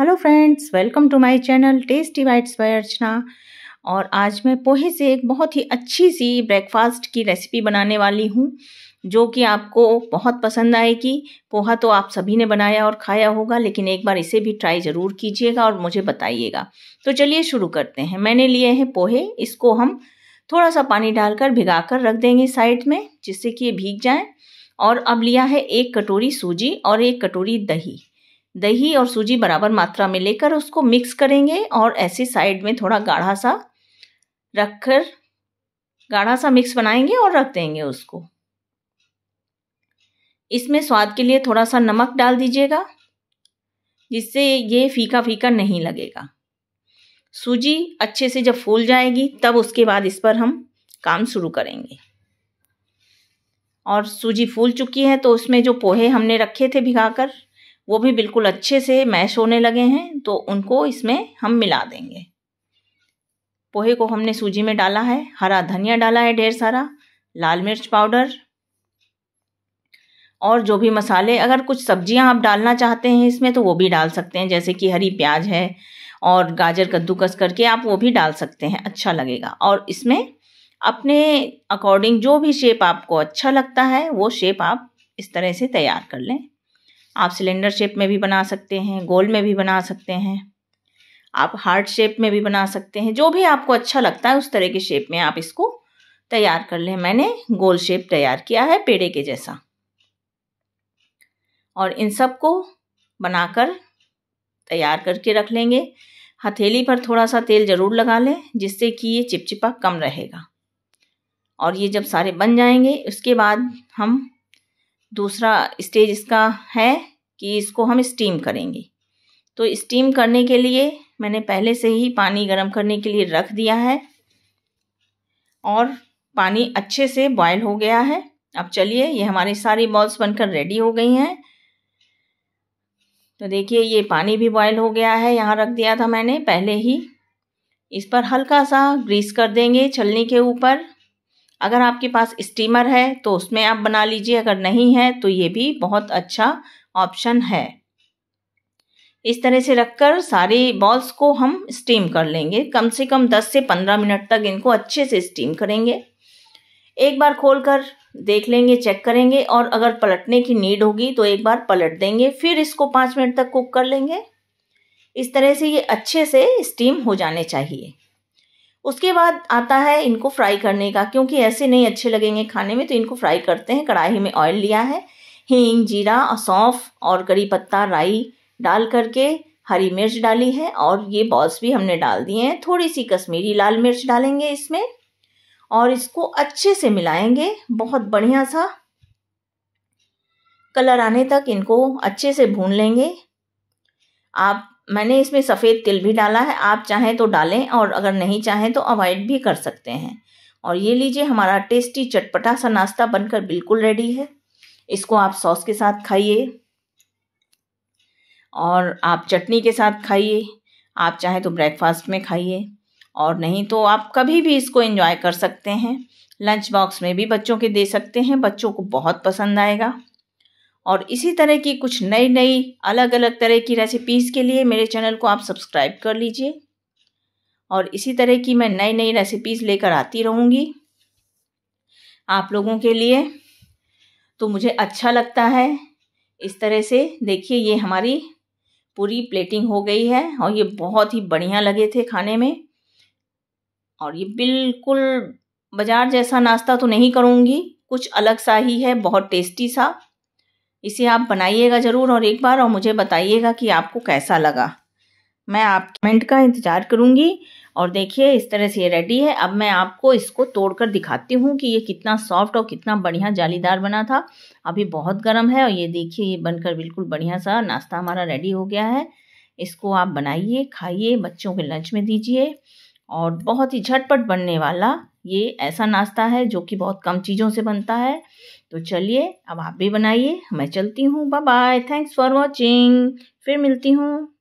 hello friends welcome to my channel tasty bites by Archana और आज मैं पोहे से एक बहुत ही अच्छी सी ब्रेकफास्ट की रेसिपी बनाने वाली हूँ जो कि आपको बहुत पसंद आएगी पोहा तो आप सभी ने बनाया और खाया होगा लेकिन एक बार इसे भी ट्राई ज़रूर कीजिएगा और मुझे बताइएगा तो चलिए शुरू करते हैं मैंने लिए हैं पोहे इसको हम थोड़ा सा पानी डालकर भिगा कर रख देंगे साइड में जिससे कि ये भीग जाएँ और अब लिया है एक कटोरी सूजी और एक कटोरी दही दही और सूजी बराबर मात्रा में लेकर उसको मिक्स करेंगे और ऐसे साइड में थोड़ा गाढ़ा सा रखकर गाढ़ा सा मिक्स बनाएंगे और रख देंगे उसको इसमें स्वाद के लिए थोड़ा सा नमक डाल दीजिएगा जिससे ये फीका फीका नहीं लगेगा सूजी अच्छे से जब फूल जाएगी तब उसके बाद इस पर हम काम शुरू करेंगे और सूजी फूल चुकी है तो उसमें जो पोहे हमने रखे थे भिगाकर वो भी बिल्कुल अच्छे से मैश होने लगे हैं तो उनको इसमें हम मिला देंगे पोहे को हमने सूजी में डाला है हरा धनिया डाला है ढेर सारा लाल मिर्च पाउडर और जो भी मसाले अगर कुछ सब्जियां आप डालना चाहते हैं इसमें तो वो भी डाल सकते हैं जैसे कि हरी प्याज है और गाजर कद्दूकस करके आप वो भी डाल सकते हैं अच्छा लगेगा और इसमें अपने अकॉर्डिंग जो भी शेप आपको अच्छा लगता है वो शेप आप इस तरह से तैयार कर लें आप सिलेंडर शेप में भी बना सकते हैं गोल में भी बना सकते हैं आप हार्ट शेप में भी बना सकते हैं जो भी आपको अच्छा लगता है उस तरह के शेप में आप इसको तैयार कर लें मैंने गोल शेप तैयार किया है पेड़े के जैसा और इन सब को बनाकर तैयार करके रख लेंगे हथेली पर थोड़ा सा तेल ज़रूर लगा लें जिससे कि ये चिपचिपा कम रहेगा और ये जब सारे बन जाएंगे उसके बाद हम दूसरा स्टेज इसका है कि इसको हम स्टीम करेंगे तो स्टीम करने के लिए मैंने पहले से ही पानी गर्म करने के लिए रख दिया है और पानी अच्छे से बॉयल हो गया है अब चलिए ये हमारी सारी बॉल्स बनकर रेडी हो गई हैं तो देखिए ये पानी भी बॉयल हो गया है यहाँ रख दिया था मैंने पहले ही इस पर हल्का सा ग्रीस कर देंगे छलनी के ऊपर अगर आपके पास स्टीमर है तो उसमें आप बना लीजिए अगर नहीं है तो ये भी बहुत अच्छा ऑप्शन है इस तरह से रखकर सारे बॉल्स को हम स्टीम कर लेंगे कम से कम 10 से 15 मिनट तक इनको अच्छे से स्टीम करेंगे एक बार खोलकर देख लेंगे चेक करेंगे और अगर पलटने की नीड होगी तो एक बार पलट देंगे फिर इसको पाँच मिनट तक कुक कर लेंगे इस तरह से ये अच्छे से स्टीम हो जाने चाहिए उसके बाद आता है इनको फ्राई करने का क्योंकि ऐसे नहीं अच्छे लगेंगे खाने में तो इनको फ्राई करते हैं कढ़ाई में ऑयल लिया है हींग जीरा और सौंफ और कड़ी पत्ता राई डाल करके हरी मिर्च डाली है और ये बॉल्स भी हमने डाल दिए हैं थोड़ी सी कश्मीरी लाल मिर्च डालेंगे इसमें और इसको अच्छे से मिलाएंगे बहुत बढ़िया सा कलर आने तक इनको अच्छे से भून लेंगे आप मैंने इसमें सफ़ेद तिल भी डाला है आप चाहें तो डालें और अगर नहीं चाहें तो अवॉइड भी कर सकते हैं और ये लीजिए हमारा टेस्टी चटपटा सा नाश्ता बनकर बिल्कुल रेडी है इसको आप सॉस के साथ खाइए और आप चटनी के साथ खाइए आप चाहे तो ब्रेकफास्ट में खाइए और नहीं तो आप कभी भी इसको एंजॉय कर सकते हैं लंच बॉक्स में भी बच्चों के दे सकते हैं बच्चों को बहुत पसंद आएगा और इसी तरह की कुछ नई नई अलग अलग तरह की रेसिपीज़ के लिए मेरे चैनल को आप सब्सक्राइब कर लीजिए और इसी तरह की मैं नई नई रेसिपीज़ लेकर आती रहूँगी आप लोगों के लिए तो मुझे अच्छा लगता है इस तरह से देखिए ये हमारी पूरी प्लेटिंग हो गई है और ये बहुत ही बढ़िया लगे थे खाने में और ये बिल्कुल बाजार जैसा नाश्ता तो नहीं करूँगी कुछ अलग सा ही है बहुत टेस्टी सा इसे आप बनाइएगा ज़रूर और एक बार और मुझे बताइएगा कि आपको कैसा लगा मैं आप कमेंट का इंतज़ार करूँगी और देखिए इस तरह से ये रेडी है अब मैं आपको इसको तोड़कर दिखाती हूँ कि ये कितना सॉफ्ट और कितना बढ़िया जालीदार बना था अभी बहुत गर्म है और ये देखिए ये बनकर बिल्कुल बढ़िया सा नाश्ता हमारा रेडी हो गया है इसको आप बनाइए खाइए बच्चों के लंच में दीजिए और बहुत ही झटपट बनने वाला ये ऐसा नाश्ता है जो कि बहुत कम चीज़ों से बनता है तो चलिए अब आप भी बनाइए मैं चलती हूँ bye bye thanks for watching फिर मिलती हूँ